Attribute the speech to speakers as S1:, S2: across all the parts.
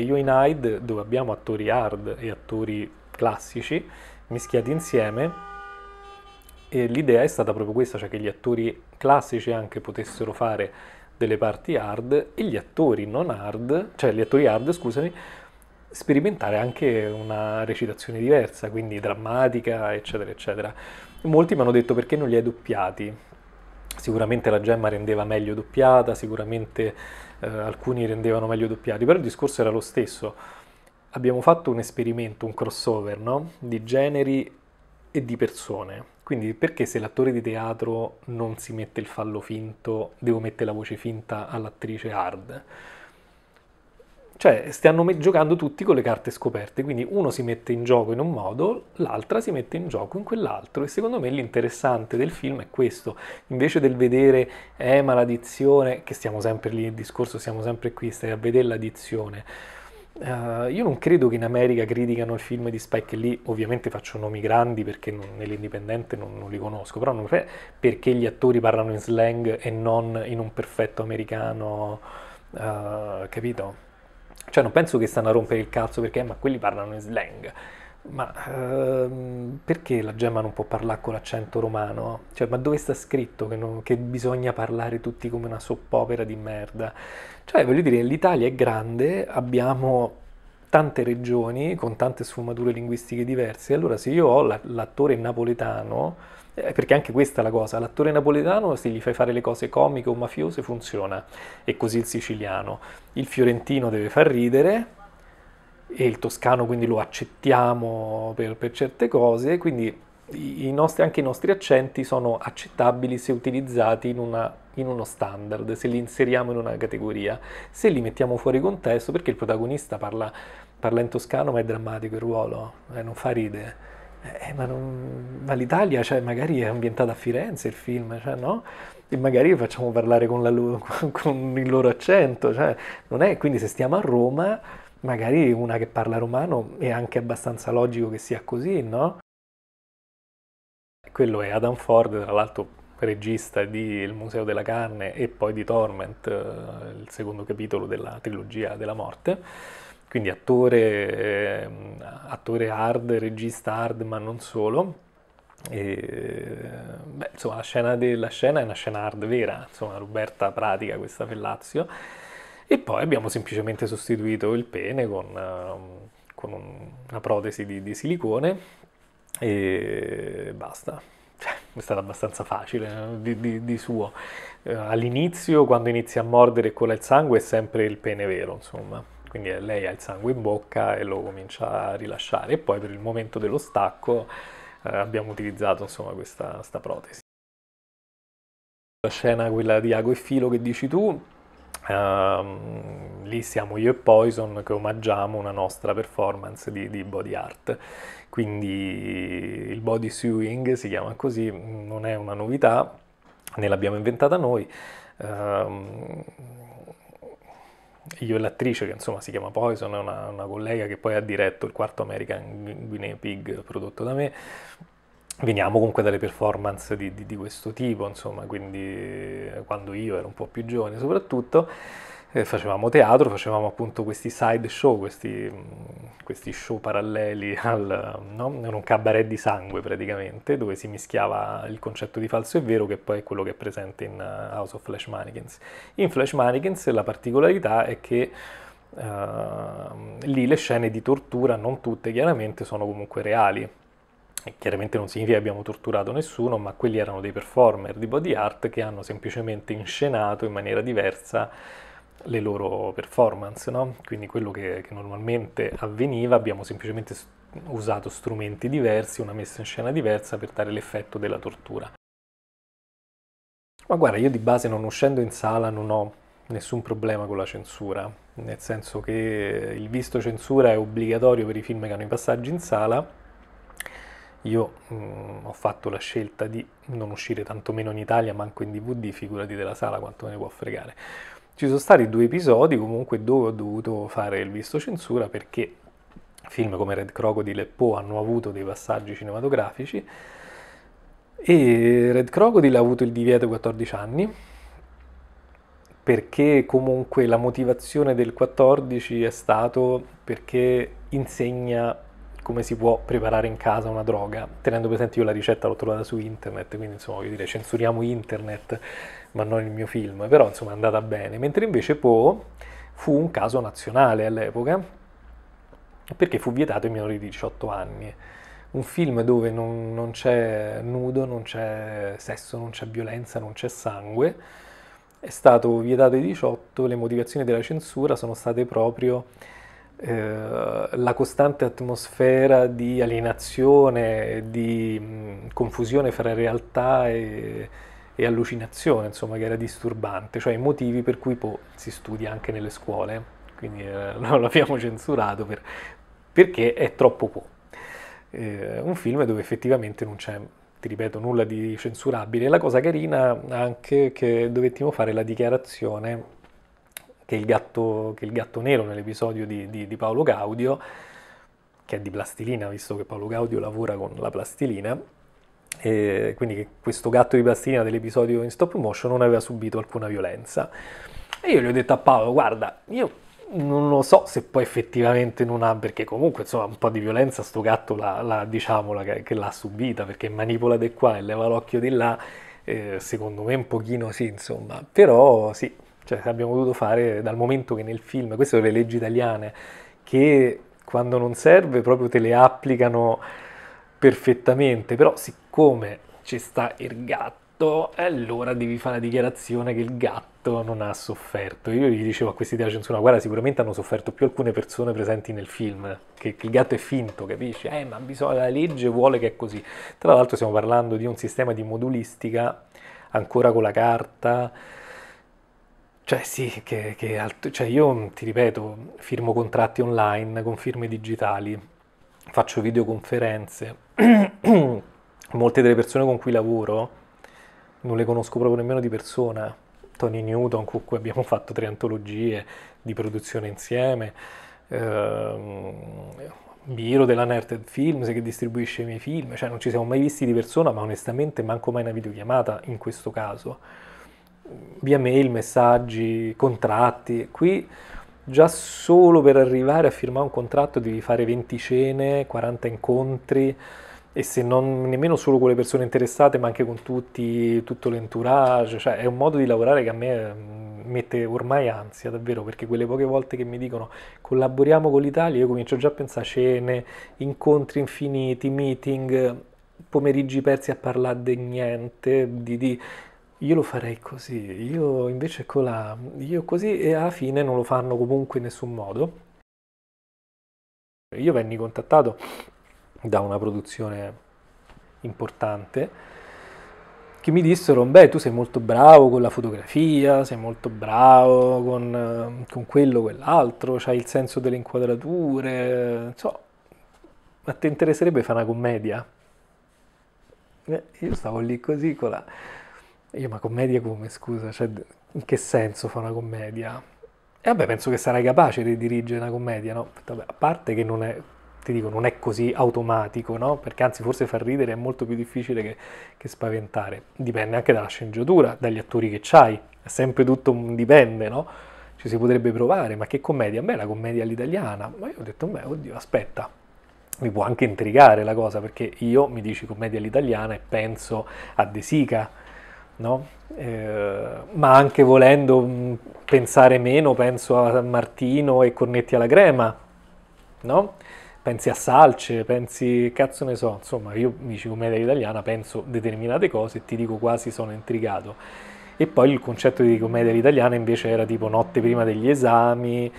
S1: Io in Hyde, dove abbiamo attori hard e attori classici mischiati insieme, l'idea è stata proprio questa, cioè che gli attori classici anche potessero fare delle parti hard e gli attori non hard, cioè gli attori hard, scusami, sperimentare anche una recitazione diversa, quindi drammatica, eccetera, eccetera. Molti mi hanno detto perché non li hai doppiati. Sicuramente la gemma rendeva meglio doppiata, sicuramente eh, alcuni rendevano meglio doppiati, però il discorso era lo stesso. Abbiamo fatto un esperimento, un crossover, no? Di generi e di persone. Quindi perché se l'attore di teatro non si mette il fallo finto, devo mettere la voce finta all'attrice hard? Cioè stanno giocando tutti con le carte scoperte, quindi uno si mette in gioco in un modo, l'altra si mette in gioco in quell'altro e secondo me l'interessante del film è questo, invece del vedere eh ma che stiamo sempre lì, nel discorso siamo sempre qui, stai a vedere l'addizione. Uh, io non credo che in America criticano il film di Spike Lee, ovviamente faccio nomi grandi perché non, nell'indipendente non, non, li conosco, però non è perché gli attori parlano in slang e non in un perfetto americano, uh, capito? Cioè non penso che stanno a rompere il cazzo perché ma quelli parlano in slang. Ma ehm, perché la Gemma non può parlare con l'accento romano? Cioè, ma dove sta scritto che, non, che bisogna parlare tutti come una soppopera di merda? Cioè, voglio dire, l'Italia è grande, abbiamo tante regioni con tante sfumature linguistiche diverse, allora se io ho l'attore napoletano eh, perché anche questa è la cosa, l'attore napoletano se gli fai fare le cose comiche o mafiose funziona, e così il siciliano, il fiorentino deve far ridere e il toscano quindi lo accettiamo per, per certe cose, quindi i nostri, anche i nostri accenti sono accettabili se utilizzati in, una, in, uno standard, se li inseriamo in una categoria, se li mettiamo fuori contesto perché il protagonista parla, parla in toscano ma è drammatico il ruolo, eh, non fa ride. Eh, ma, non... ma l'Italia, cioè, magari è ambientata a Firenze il film, cioè, no? E magari facciamo parlare con, lo... con il loro accento, cioè, non è? Quindi se stiamo a Roma, magari una che parla romano è anche abbastanza logico che sia così, no? Quello è Adam Ford, tra l'altro regista di Il Museo della Carne e poi di Torment, eh, il secondo capitolo della trilogia della morte quindi attore, eh, attore hard, regista hard, ma non solo. E, beh, insomma, la scena, de, la scena, è una scena hard vera, insomma, Roberta pratica questa fellazio. E poi abbiamo semplicemente sostituito il pene con, ehm, con un, una protesi di, di, silicone e basta. Cioè, è stato abbastanza facile eh, di, di, di, suo. Eh, all'inizio, quando inizia a mordere e cola il sangue, è sempre il pene vero, insomma quindi lei ha il sangue in bocca e lo comincia a rilasciare e poi per il momento dello stacco eh, abbiamo utilizzato insomma questa, protesi. La scena quella di Ago e Filo che dici tu, Uh, lì siamo io e Poison che omaggiamo una nostra performance di, di body art. Quindi il body sewing si chiama così, non è una novità, ne l'abbiamo inventata noi. Uh, io e l'attrice, che insomma si chiama Poison, è una, una collega che poi ha diretto il quarto American Guinea Pig prodotto da me, veniamo comunque dalle performance di, di, di questo tipo, insomma, quindi eh, quando io ero un po' più giovane soprattutto eh, facevamo teatro, facevamo appunto questi side show, questi, mm, questi show paralleli al, no? Era un cabaret di sangue praticamente, dove si mischiava il concetto di falso e vero, che poi è quello che è presente in eh, House of Flash Mannequins. In Flash Mannequins la particolarità è che Uh, lì le scene di tortura, non tutte chiaramente, sono comunque reali. chiaramente non significa che abbiamo torturato nessuno, ma quelli erano dei performer di body art che hanno semplicemente inscenato in maniera diversa le loro performance, no? quindi quello che, che, normalmente avveniva abbiamo semplicemente usato strumenti diversi, una messa in scena diversa per dare l'effetto della tortura. Ma guarda, io di base non uscendo in sala non ho nessun problema con la censura, nel senso che il visto censura è obbligatorio per i film che hanno i passaggi in sala. Io mh, mm, ho fatto la scelta di non uscire tantomeno in Italia, manco in DVD, figurati della sala quanto me ne può fregare ci sono stati due episodi comunque dove ho dovuto fare il visto censura perché film come Red Crocodile e Poe hanno avuto dei passaggi cinematografici e Red Crocodile ha avuto il divieto ai 14 anni perché comunque la motivazione del 14 è stato perché insegna come si può preparare in casa una droga, tenendo presente io la ricetta l'ho trovata su internet, quindi insomma voglio dire censuriamo internet ma non il mio film, però insomma è andata bene, mentre invece Poe fu un caso nazionale all'epoca, perché fu vietato ai minori di 18 anni. Un film dove non, non c'è nudo, non c'è sesso, non c'è violenza, non c'è sangue, è stato vietato ai 18, le motivazioni della censura sono state proprio eh, la costante atmosfera di alienazione, di confusione fra realtà e, e allucinazione, insomma, che era disturbante, cioè i motivi per cui poi si studia anche nelle scuole. Quindi eh, non l'abbiamo censurato per, perché è troppo po'. Eh, un film dove effettivamente non c'è, ti ripeto, nulla di censurabile. La cosa carina anche che dovettimo fare la dichiarazione che il gatto, che il gatto nero nell'episodio di, di, di Paolo Gaudio, che è di plastilina, visto che Paolo Gaudio lavora con la plastilina, e quindi questo gatto di plastina dell'episodio in stop motion non aveva subito alcuna violenza. E io gli ho detto a Paolo, guarda, io non lo so se poi effettivamente non ha, perché comunque insomma un po' di violenza sto gatto la, la diciamola che, che, l'ha subita, perché manipola di qua e leva l'occhio di là, eh, secondo me un pochino sì, insomma, però sì, cioè, abbiamo dovuto fare dal momento che nel film, queste sono le leggi italiane, che quando non serve proprio te le applicano perfettamente, però siccome siccome ci sta il gatto, allora devi fare la dichiarazione che il gatto non ha sofferto. Io gli dicevo a questi della censura, guarda, sicuramente hanno sofferto più alcune persone presenti nel film, che, che il gatto è finto, capisci? Eh, ma bisogna, la legge vuole che è così. Tra l'altro stiamo parlando di un sistema di modulistica, ancora con la carta, cioè sì, che, che alt- cioè io ti ripeto, firmo contratti online con firme digitali, faccio videoconferenze, molte delle persone con cui lavoro non le conosco proprio nemmeno di persona. Tony Newton, con cui abbiamo fatto tre antologie di produzione insieme, ehm, Biro della Nerted Films che distribuisce i miei film, cioè non ci siamo mai visti di persona, ma onestamente manco mai una videochiamata in questo caso. Via mail, messaggi, contratti. Qui già solo per arrivare a firmare un contratto devi fare 20 cene, 40 incontri e se non nemmeno solo con le persone interessate ma anche con tutti, tutto l'entourage, cioè è un modo di lavorare che a me mm, mette ormai ansia davvero perché quelle poche volte che mi dicono collaboriamo con l'Italia io comincio già a pensare a cene, incontri infiniti, meeting, pomeriggi persi a parlare di niente, di, di io lo farei così, io invece con io così e alla fine non lo fanno comunque in nessun modo. Io venni contattato da una produzione importante che mi dissero, beh tu sei molto bravo con la fotografia, sei molto bravo con, eh, con quello, quell'altro, hai il senso delle inquadrature, so, ma ti interesserebbe fare una commedia? Eh, io stavo lì così con la... Io ma commedia come scusa? Cioè, in che senso fa una commedia? E vabbè, penso che sarai capace di dirigere una commedia, no? Vabbè, a parte che non è ti dico, non è così automatico, no? Perché anzi forse far ridere è molto più difficile che, che spaventare. Dipende anche dalla sceneggiatura, dagli attori che c'hai, è sempre tutto un dipende, no? Ci si potrebbe provare, ma che commedia? Beh, la commedia all'italiana. Ma io ho detto, beh, oddio, aspetta, mi può anche intrigare la cosa, perché io mi dici commedia all'italiana e penso a De Sica, no? Eh, ma anche volendo mm, pensare meno, penso a Martino e Cornetti alla Crema, no? pensi a salce, pensi cazzo ne so, insomma io mi dici commedia italiana, penso determinate cose e ti dico quasi sono intrigato. E poi il concetto di commedia italiana invece era tipo notte prima degli esami,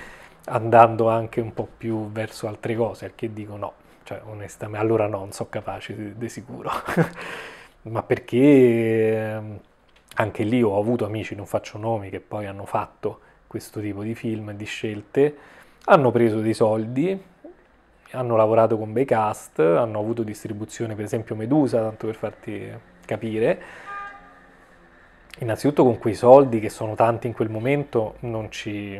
S1: andando anche un po' più verso altre cose, al che dico no, cioè onestamente, allora no, non sono capace di sicuro. Ma perché ehm, anche lì ho avuto amici, non faccio nomi, che poi hanno fatto questo tipo di film, di scelte, hanno preso dei soldi, hanno lavorato con bei cast, hanno avuto distribuzione per esempio Medusa, tanto per farti capire. Innanzitutto con quei soldi che sono tanti in quel momento non, ci,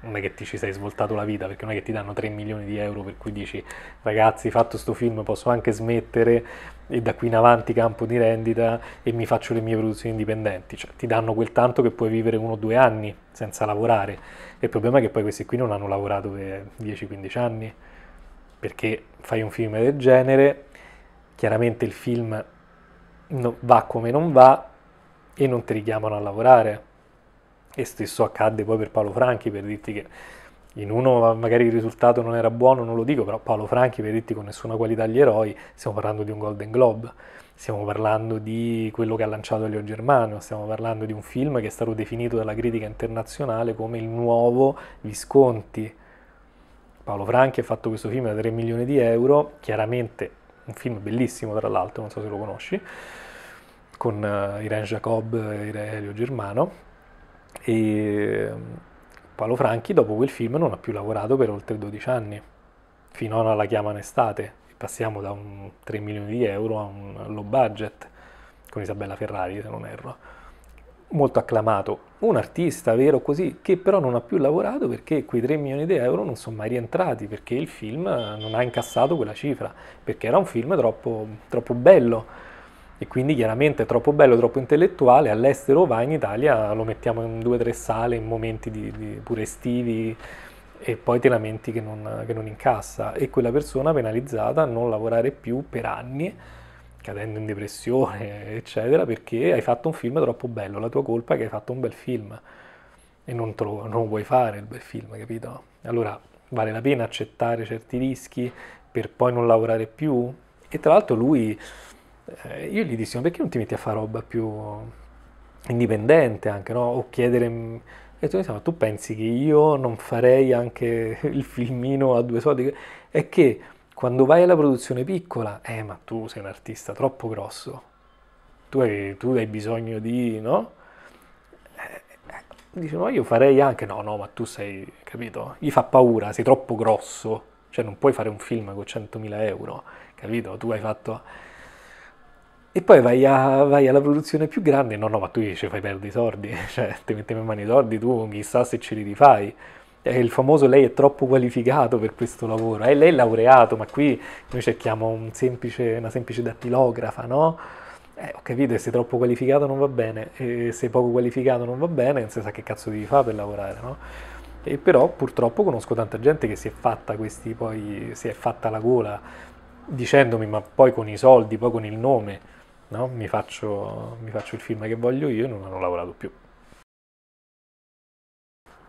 S1: non è che ti ci sei svoltato la vita, perché non è che ti danno 3 milioni di euro per cui dici ragazzi fatto questo film posso anche smettere e da qui in avanti campo di rendita e mi faccio le mie produzioni indipendenti. Cioè, ti danno quel tanto che puoi vivere uno o due anni senza lavorare. il problema è che poi questi qui non hanno lavorato per 10-15 anni perché fai un film del genere, chiaramente il film va come non va e non ti richiamano a lavorare. E stesso accadde poi per Paolo Franchi, per dirti che in uno magari il risultato non era buono, non lo dico, però Paolo Franchi, per dirti con nessuna qualità agli eroi, stiamo parlando di un Golden Globe, stiamo parlando di quello che ha lanciato Leo Germano, stiamo parlando di un film che è stato definito dalla critica internazionale come il nuovo Visconti Paolo Franchi ha fatto questo film da 3 milioni di euro, chiaramente un film bellissimo tra l'altro, non so se lo conosci, con eh, Irene Jacob e Elio Germano. E mm, Paolo Franchi dopo quel film non ha più lavorato per oltre 12 anni, fino alla chiama in estate. Passiamo da 3 milioni di euro a un low budget con Isabella Ferrari, se non erro molto acclamato, un artista vero così, che però non ha più lavorato perché quei 3 milioni di euro non sono mai rientrati, perché il film non ha incassato quella cifra, perché era un film troppo, troppo bello e quindi chiaramente troppo bello, troppo intellettuale, all'estero va, in Italia lo mettiamo in due o tre sale, in momenti di, di pure estivi e poi ti lamenti che non, che non incassa e quella persona penalizzata a non lavorare più per anni cadendo in depressione, eccetera, perché hai fatto un film troppo bello, la tua colpa è che hai fatto un bel film e non, lo, non vuoi fare il bel film, capito? Allora vale la pena accettare certi rischi per poi non lavorare più? E tra l'altro lui, eh, io gli dissi, ma perché non ti metti a fare roba più indipendente anche, no? O chiedere... E tu, ma tu pensi che io non farei anche il filmino a due soldi? È che quando vai alla produzione piccola, eh ma tu sei un artista troppo grosso, tu hai, tu hai bisogno di, no? Eh, dice, ma io farei anche, no, no, ma tu sei, capito? Gli fa paura, sei troppo grosso, cioè non puoi fare un film con 100.000 euro, capito? Tu hai fatto... E poi vai, a, vai alla produzione più grande, no, no, ma tu ci fai perdere i soldi, cioè ti mettiamo in mano i soldi, tu chissà se ce li rifai. Eh, il famoso lei è troppo qualificato per questo lavoro, eh, lei è laureato, ma qui noi cerchiamo un semplice, una semplice dattilografa, no? Eh, ho capito che sei troppo qualificato non va bene, e sei poco qualificato non va bene, non si sa che cazzo devi fare per lavorare, no? E però purtroppo conosco tanta gente che si è fatta questi poi, si è fatta la gola dicendomi ma poi con i soldi, poi con il nome, no? mi, faccio, mi faccio il film che voglio io e non hanno lavorato più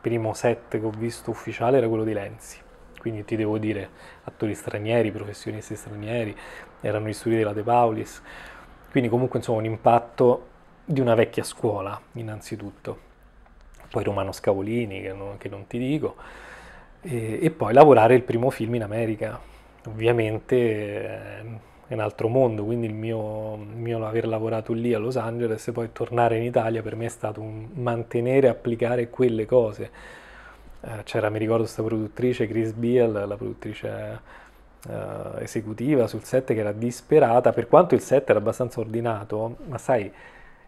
S1: primo set che ho visto ufficiale era quello di Lenzi. Quindi ti devo dire, attori stranieri, professionisti stranieri, erano gli studi della De Paulis. Quindi comunque insomma un impatto di una vecchia scuola innanzitutto. Poi Romano Scavolini, che non, che non ti dico. E, e, poi lavorare il primo film in America. Ovviamente eh, è un altro mondo, quindi il mio, il mio, aver lavorato lì a Los Angeles e poi tornare in Italia per me è stato un mantenere e applicare quelle cose. Eh, c'era, mi ricordo, questa produttrice, Chris Beal, la produttrice eh, esecutiva sul set che era disperata, per quanto il set era abbastanza ordinato, ma sai,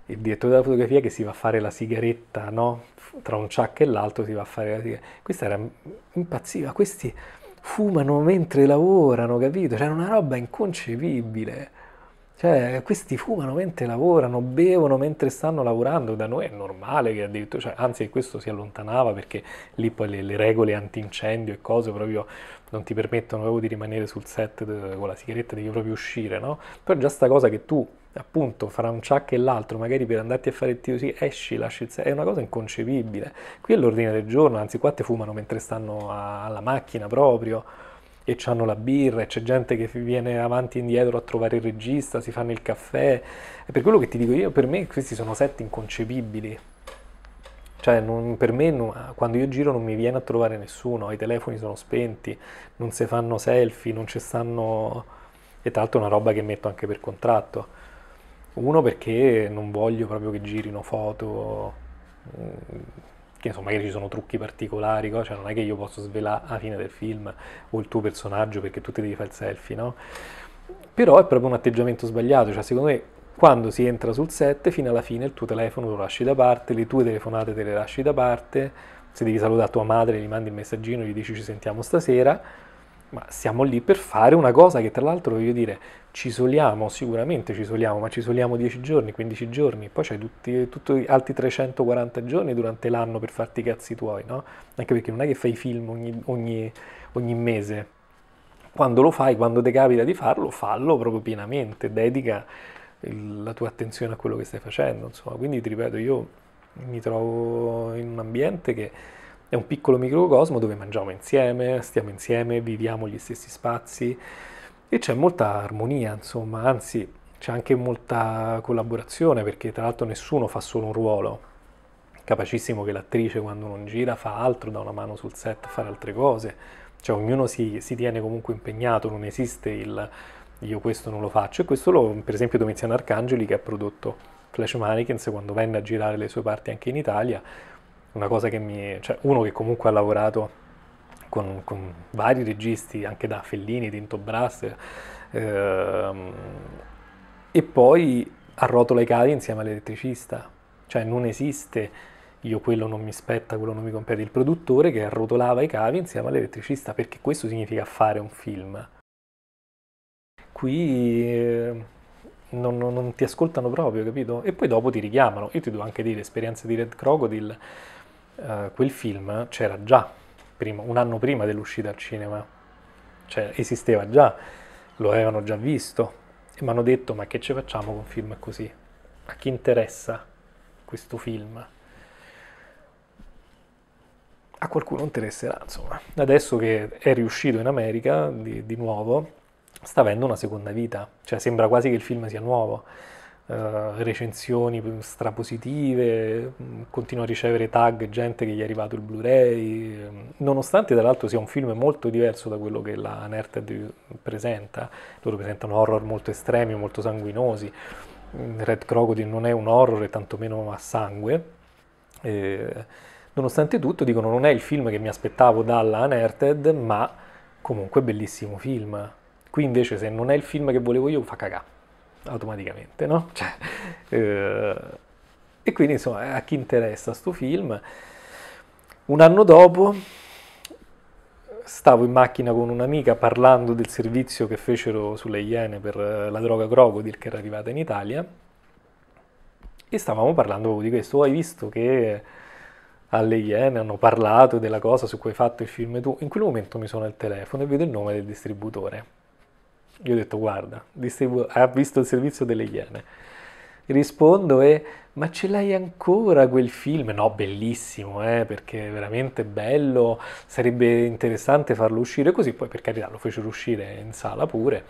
S1: il direttore della fotografia che si va a fare la sigaretta, no? Tra un ciak e l'altro si va a fare la sigaretta. Questa era impazziva, questi fumano mentre lavorano, capito? Cioè, è una roba inconcepibile. Cioè, questi fumano mentre lavorano, bevono mentre stanno lavorando. Da noi è normale che addirittura, cioè, anzi, questo si allontanava perché lì poi le, le regole antincendio e cose proprio non ti permettono proprio di rimanere sul set con la sigaretta, devi proprio uscire, no? Però già sta cosa che tu, appunto, fra un ciak e l'altro, magari per andarti a fare il tiro, sì, esci, lasci il set, è una cosa inconcepibile. Qui è l'ordine del giorno, anzi qua te fumano mentre stanno a- alla macchina proprio e hanno la birra e c'è gente che viene avanti e indietro a trovare il regista, si fanno il caffè. È per quello che ti dico io, per me questi sono set inconcepibili. Cioè, non, per me, non, quando io giro, non mi viene a trovare nessuno, i telefoni sono spenti, non si fanno selfie, non ci stanno... E tra l'altro è una roba che metto anche per contratto. Uno perché non voglio proprio che girino foto, mm, che insomma magari ci sono trucchi particolari, cioè non è che io posso svelare la fine del film o il tuo personaggio perché tu ti devi fare il selfie, no? Però è proprio un atteggiamento sbagliato, cioè secondo me quando si entra sul set, fino alla fine il tuo telefono lo lasci da parte, le tue telefonate te le lasci da parte, se devi salutare tua madre gli mandi il messaggino, gli dici ci sentiamo stasera, ma siamo lì per fare una cosa che tra l'altro voglio dire, ci soliamo, sicuramente ci soliamo, ma ci soliamo 10 giorni, 15 giorni, poi c'hai tutti, tutti altri 340 giorni durante l'anno per farti i cazzi tuoi, no? Anche perché non è che fai film ogni, ogni, ogni mese. Quando lo fai, quando ti capita di farlo, fallo proprio pienamente, dedica il, la tua attenzione a quello che stai facendo, insomma, quindi ti ripeto, io mi trovo in un ambiente che è un piccolo microcosmo dove mangiamo insieme, stiamo insieme, viviamo gli stessi spazi e c'è molta armonia, insomma, anzi c'è anche molta collaborazione perché tra l'altro nessuno fa solo un ruolo. Capacissimo che l'attrice quando non gira fa altro, dà una mano sul set a fare altre cose, cioè ognuno si, si tiene comunque impegnato, non esiste il io questo non lo faccio e questo lo, per esempio Domiziano Arcangeli che ha prodotto Flash Mannequins quando venne a girare le sue parti anche in Italia, una cosa che mi... cioè uno che comunque ha lavorato con, con vari registi, anche da Fellini, Tinto Brass, ehm, e poi arrotola i cavi insieme all'elettricista, cioè non esiste io quello non mi spetta, quello non mi compete, il produttore che arrotolava i cavi insieme all'elettricista, perché questo significa fare un film qui eh, non, non, ti ascoltano proprio, capito? E poi dopo ti richiamano. Io ti devo anche dire, esperienza di Red Crocodile, eh, quel film c'era già, prima, un anno prima dell'uscita al cinema, cioè esisteva già, lo avevano già visto e mi hanno detto ma che ci facciamo con un film così? A chi interessa questo film? A qualcuno interesserà, insomma. Adesso che è riuscito in America di, di nuovo, sta avendo una seconda vita, cioè sembra quasi che il film sia nuovo. Uh, recensioni strapositive, mm, continua a ricevere tag, gente che gli è arrivato il Blu-ray, mm, nonostante tra l'altro sia un film molto diverso da quello che la Nerted presenta, loro presentano horror molto estremi, molto sanguinosi, mm, Red Crocodile non è un horror e tantomeno ha sangue, eh, nonostante tutto dicono non è il film che mi aspettavo dalla Unearthed, ma comunque bellissimo film, Qui invece se non è il film che volevo io fa cagà, automaticamente, no? Cioè, eh, e quindi insomma a chi interessa sto film? Un anno dopo stavo in macchina con un'amica parlando del servizio che fecero sulle Iene per eh, la droga Crocodile che era arrivata in Italia e stavamo parlando proprio di questo. Oh, hai visto che alle Iene hanno parlato della cosa su cui hai fatto il film tu? In quel momento mi suona il telefono e vedo il nome del distributore gli ho detto guarda, distribu- ha visto il servizio delle Iene. Rispondo e ma ce l'hai ancora quel film? No, bellissimo, eh, perché è veramente bello, sarebbe interessante farlo uscire così, poi per carità lo fecero uscire in sala pure.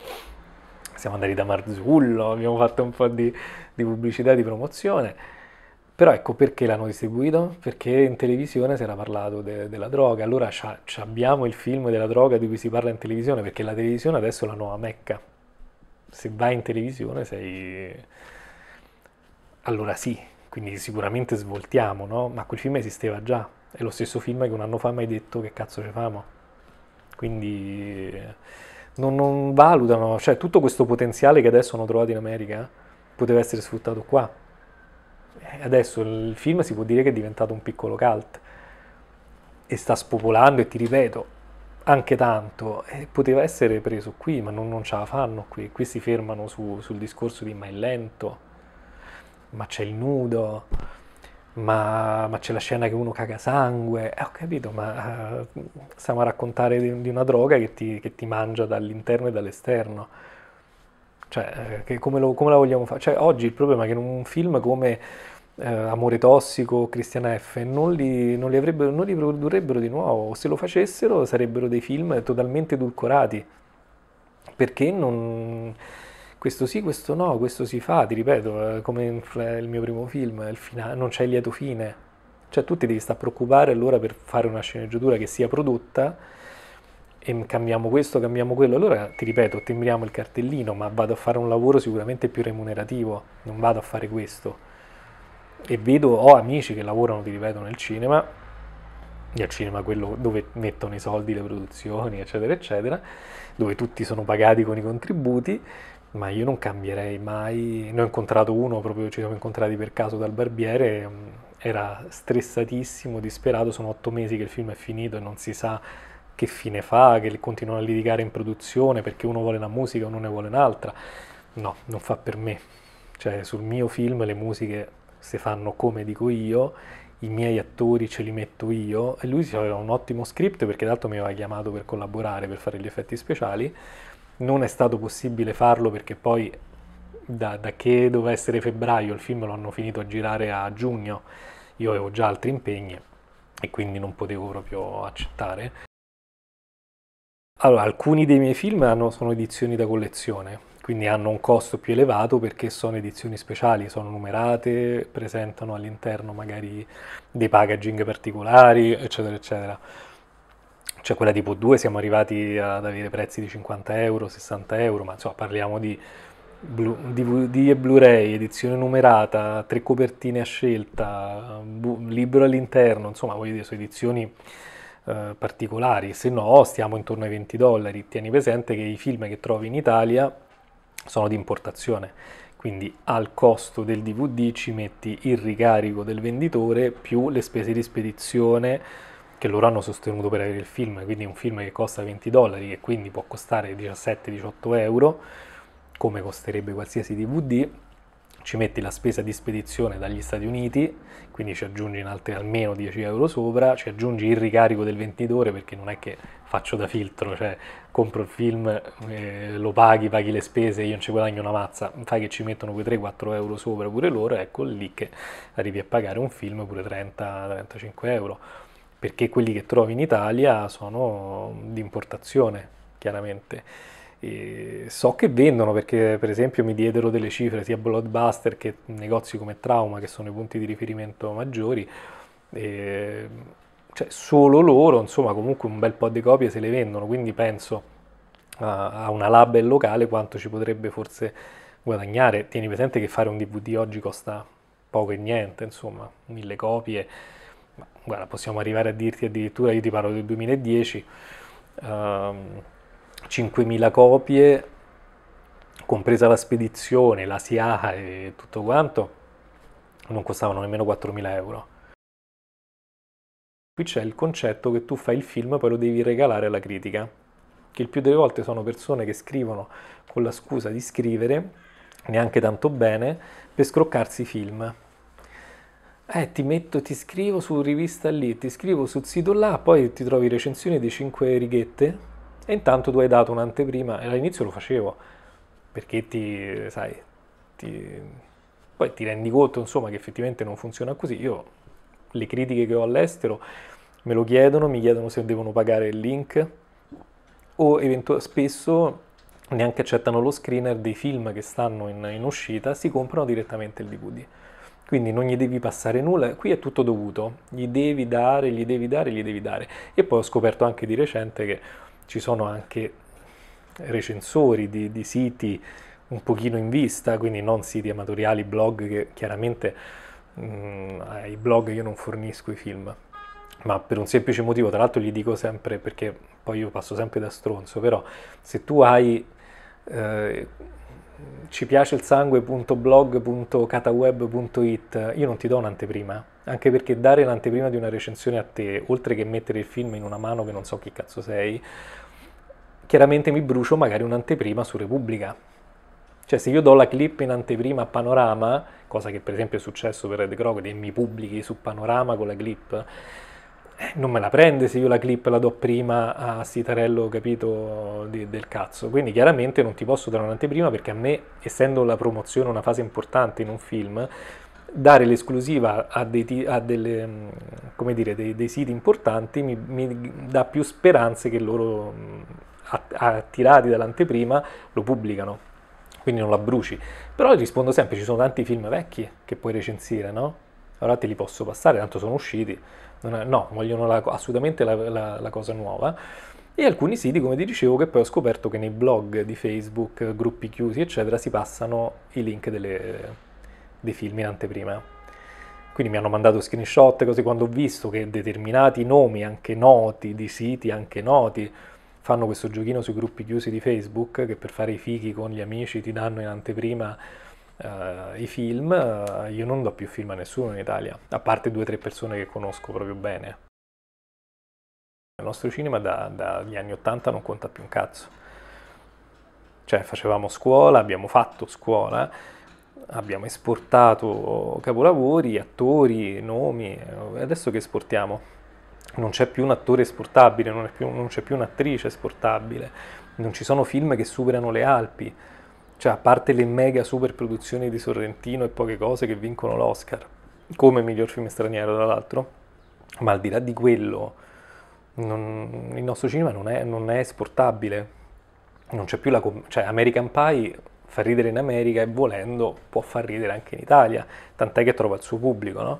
S1: Siamo andati da Marzullo, abbiamo fatto un po' di, di pubblicità, di promozione. Però ecco perché l'hanno distribuito? Perché in televisione si era parlato de- della droga, allora abbiamo il film della droga di cui si parla in televisione, perché la televisione adesso è la nuova mecca. Se vai in televisione sei... Allora sì, quindi sicuramente svoltiamo, no? Ma quel film esisteva già, è lo stesso film che un anno fa mi hai detto che cazzo ci famo. Quindi non, non valutano, cioè tutto questo potenziale che adesso hanno trovato in America poteva essere sfruttato qua eh, adesso il film si può dire che è diventato un piccolo cult e sta spopolando e ti ripeto anche tanto e poteva essere preso qui ma non, non ce la fanno qui qui si fermano su, sul discorso di ma è lento ma c'è il nudo ma, ma, c'è la scena che uno caga sangue eh, ho capito ma uh, stiamo a raccontare di, di una droga che ti, che ti mangia dall'interno e dall'esterno cioè, eh, come, lo, come, la vogliamo fare? Cioè, oggi il problema è che in un film come eh, Amore Tossico, Cristiana F, non li, non, li avrebbero, non li produrrebbero di nuovo, o se lo facessero sarebbero dei film totalmente edulcorati, perché non questo sì, questo no, questo si fa, ti ripeto, eh, come il mio primo film, finale, non c'è il lieto fine. Cioè tu ti devi stare a preoccupare allora per fare una sceneggiatura che sia prodotta e ehm, cambiamo questo, cambiamo quello, allora ti ripeto, ottimiamo il cartellino, ma vado a fare un lavoro sicuramente più remunerativo, non vado a fare questo. E vedo, ho amici che lavorano, ti ripeto, nel cinema, e al cinema quello dove mettono i soldi, le produzioni, eccetera, eccetera, dove tutti sono pagati con i contributi, ma io non cambierei mai. Ne ho incontrato uno, proprio ci siamo incontrati per caso dal barbiere, era stressatissimo, disperato, sono otto mesi che il film è finito e non si sa che fine fa, che continuano a litigare in produzione perché uno vuole una musica e uno ne vuole un'altra. No, non fa per me. Cioè, sul mio film le musiche si fanno come dico io, i miei attori ce li metto io e lui aveva un ottimo script perché d'altro mi aveva chiamato per collaborare, per fare gli effetti speciali. Non è stato possibile farlo perché poi da, da che doveva essere febbraio il film lo hanno finito a girare a giugno, io avevo già altri impegni e quindi non potevo proprio accettare. Allora, alcuni dei miei film hanno, sono edizioni da collezione, quindi hanno un costo più elevato perché sono edizioni speciali, sono numerate, presentano all'interno magari dei packaging particolari, eccetera, eccetera. Cioè quella tipo 2 siamo arrivati ad avere prezzi di 50 euro, 60 euro, ma insomma parliamo di Blu, DVD e Blu-ray, edizione numerata, tre copertine a scelta, libro all'interno, insomma voglio dire, sono edizioni eh, particolari, se no stiamo intorno ai 20 dollari. Tieni presente che i film che trovi in Italia sono di importazione, quindi al costo del DVD ci metti il ricarico del venditore più le spese di spedizione che loro hanno sostenuto per avere il film, quindi un film che costa 20 dollari e quindi può costare 17-18 euro, come costerebbe qualsiasi DVD, ci metti la spesa di spedizione dagli Stati Uniti, quindi ci aggiungi altri, almeno 10 euro sopra, ci aggiungi il ricarico del venditore perché non è che faccio da filtro, cioè compro il film, eh, lo paghi, paghi le spese, io non ci guadagno una mazza, fai che ci mettono quei 3-4 euro sopra pure loro, ecco lì che arrivi a pagare un film pure 30-35 euro, perché quelli che trovi in Italia sono di importazione, chiaramente. E so che vendono perché per esempio mi diedero delle cifre sia Blockbuster che negozi come Trauma che sono i punti di riferimento maggiori. E, cioè, solo loro, insomma, comunque un bel po' di copie se le vendono, quindi penso a, a una label locale quanto ci potrebbe forse guadagnare. Tieni presente che fare un DVD oggi costa poco e niente, insomma, mille copie. guarda, possiamo arrivare a dirti addirittura, io ti parlo del 2010. Um, ehm, 5.000 copie, compresa la spedizione, la SIA e tutto quanto, non costavano nemmeno 4.000 euro. Qui c'è il concetto che tu fai il film e poi lo devi regalare alla critica, che il più delle volte sono persone che scrivono con la scusa di scrivere, neanche tanto bene, per scroccarsi i film. Eh, ti metto, ti scrivo su rivista lì, ti scrivo sul sito là, poi ti trovi recensioni di 5 righette e intanto tu hai dato un'anteprima, e all'inizio lo facevo, perché ti, sai, ti, poi ti rendi conto insomma che effettivamente non funziona così. Io le critiche che ho all'estero me lo chiedono, mi chiedono se devono pagare il link o eventu- spesso neanche accettano lo screener dei film che stanno in, in, uscita, si comprano direttamente il DVD. Quindi non gli devi passare nulla, qui è tutto dovuto, gli devi dare, gli devi dare, gli devi dare. E poi ho scoperto anche di recente che ci sono anche recensori di, di siti un pochino in vista, quindi non siti amatoriali, blog che chiaramente mh, mm, ai blog io non fornisco i film, ma per un semplice motivo, tra l'altro gli dico sempre perché poi io passo sempre da stronzo, però se tu hai eh, ci piace il sangue.blog.cataweb.it, io non ti do un'anteprima, anche perché dare l'anteprima di una recensione a te, oltre che mettere il film in una mano che non so chi cazzo sei, chiaramente mi brucio magari un'anteprima su Repubblica. Cioè se io do la clip in anteprima a Panorama, cosa che per esempio è successo per Red Crocodile, e mi pubblichi su Panorama con la clip, eh, non me la prende se io la clip la do prima a Sitarello, capito, di, del cazzo. Quindi chiaramente non ti posso dare un'anteprima perché a me, essendo la promozione una fase importante in un film, dare l'esclusiva a, dei, a delle, mm, dire, dei, dei, siti importanti mi, mi dà più speranze che loro mm, attirati dall'anteprima lo pubblicano quindi non la bruci. Però rispondo sempre, ci sono tanti film vecchi che puoi recensire, no? Allora te li posso passare, tanto sono usciti. È, no, vogliono la, assolutamente la, la, la, cosa nuova. E alcuni siti, come ti dicevo, che poi ho scoperto che nei blog di Facebook, gruppi chiusi, eccetera, si passano i link delle, dei film in anteprima. Quindi mi hanno mandato screenshot, così quando ho visto che determinati nomi, anche noti, di siti anche noti, fanno questo giochino sui gruppi chiusi di Facebook che per fare i fichi con gli amici ti danno in anteprima Uh, i film, uh, io non do più film a nessuno in Italia, a parte due o tre persone che conosco proprio bene. Il nostro cinema da, dagli anni Ottanta non conta più un cazzo. Cioè facevamo scuola, abbiamo fatto scuola, abbiamo esportato capolavori, attori, nomi, adesso che esportiamo? non c'è più un attore esportabile, non, più, non c'è più un'attrice esportabile, non ci sono film che superano le Alpi, cioè a parte le mega super produzioni di Sorrentino e poche cose che vincono l'Oscar, come miglior film straniero tra l'altro, ma al di là di quello non, il nostro cinema non è, non è esportabile, non c'è più la... cioè American Pie fa ridere in America e volendo può far ridere anche in Italia, tant'è che trova il suo pubblico, no?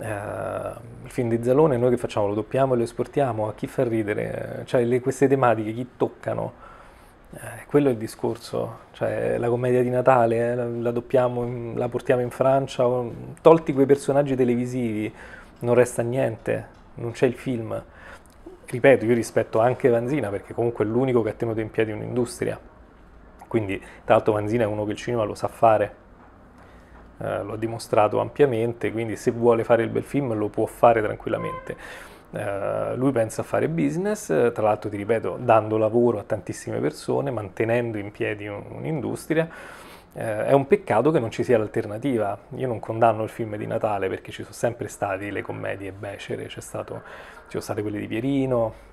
S1: Eh, il film di Zalone noi che facciamo? Lo doppiamo e lo esportiamo a chi fa ridere, cioè le, queste tematiche chi toccano? Eh, quello è il discorso, cioè la commedia di Natale eh, la, doppiamo, in, la portiamo in Francia, tolti quei personaggi televisivi non resta niente, non c'è il film. Ripeto, io rispetto anche Vanzina perché comunque è l'unico che ha tenuto in piedi un'industria, quindi tra l'altro Vanzina è uno che il cinema lo sa fare eh, lo ha dimostrato ampiamente, quindi se vuole fare il bel film lo può fare tranquillamente. Eh, lui pensa a fare business, tra l'altro ti ripeto, dando lavoro a tantissime persone, mantenendo in piedi un'industria. Eh, è un peccato che non ci sia l'alternativa. Io non condanno il film di Natale perché ci sono sempre state le commedie becere, c'è stato, ci sono state quelle di Pierino.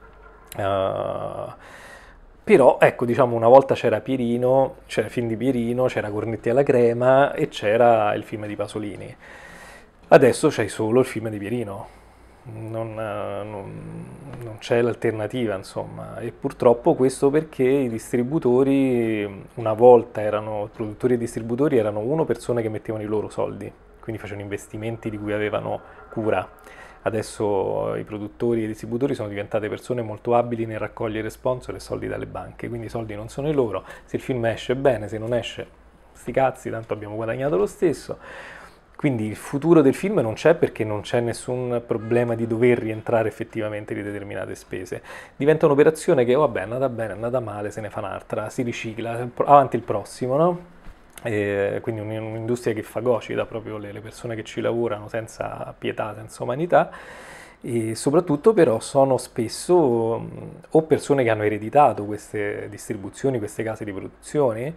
S1: Uh, però, ecco, diciamo, una volta c'era Pirino, c'era il film di Pirino, c'era Cornetti alla crema e c'era il film di Pasolini. Adesso c'è solo il film di Pirino, non, non, non c'è l'alternativa, insomma. E purtroppo questo perché i distributori, una volta erano, produttori e distributori, erano uno, persone che mettevano i loro soldi quindi facevano investimenti di cui avevano cura. Adesso eh, i produttori e i distributori sono diventate persone molto abili nel raccogliere sponsor e soldi dalle banche, quindi i soldi non sono i loro, se il film esce bene, se non esce, sti cazzi, tanto abbiamo guadagnato lo stesso. Quindi il futuro del film non c'è perché non c'è nessun problema di dover rientrare effettivamente di determinate spese. Diventa un'operazione che, vabbè, è andata bene, è andata male, se ne fa un'altra, si ricicla, avanti il prossimo, no? E quindi un'industria che fagocita proprio le, persone che ci lavorano senza pietà, senza umanità e soprattutto però sono spesso o persone che hanno ereditato queste distribuzioni, queste case di produzione,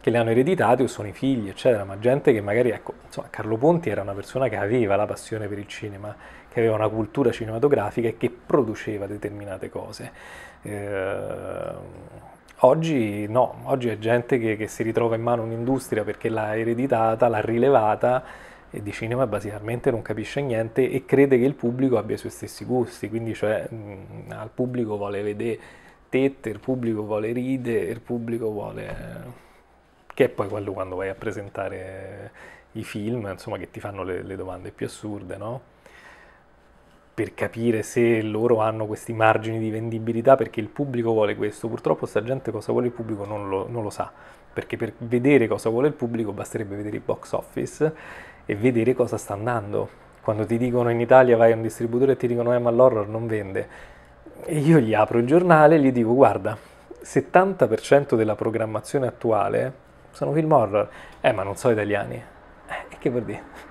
S1: che le hanno ereditate o sono i figli, eccetera, ma gente che magari, ecco, insomma, Carlo Ponti era una persona che aveva la passione per il cinema, che aveva una cultura cinematografica e che produceva determinate cose. Eh, Oggi no, oggi è gente che, che si ritrova in mano un'industria perché l'ha ereditata, l'ha rilevata e di cinema basicamente non capisce niente e crede che il pubblico abbia i suoi stessi gusti, quindi cioè mh, mm, al pubblico vuole vedere tette, il pubblico vuole ride, il pubblico vuole... che è poi quello quando vai a presentare i film, insomma, che ti fanno le, le domande più assurde, no? per capire se loro hanno questi margini di vendibilità perché il pubblico vuole questo. Purtroppo sta gente cosa vuole il pubblico non lo, non lo sa, perché per vedere cosa vuole il pubblico basterebbe vedere il box office e vedere cosa sta andando. Quando ti dicono in Italia vai a un distributore e ti dicono eh ma l'horror non vende, e io gli apro il giornale e gli dico guarda, 70% della programmazione attuale sono film horror, eh ma non so italiani, eh, che vuol dire?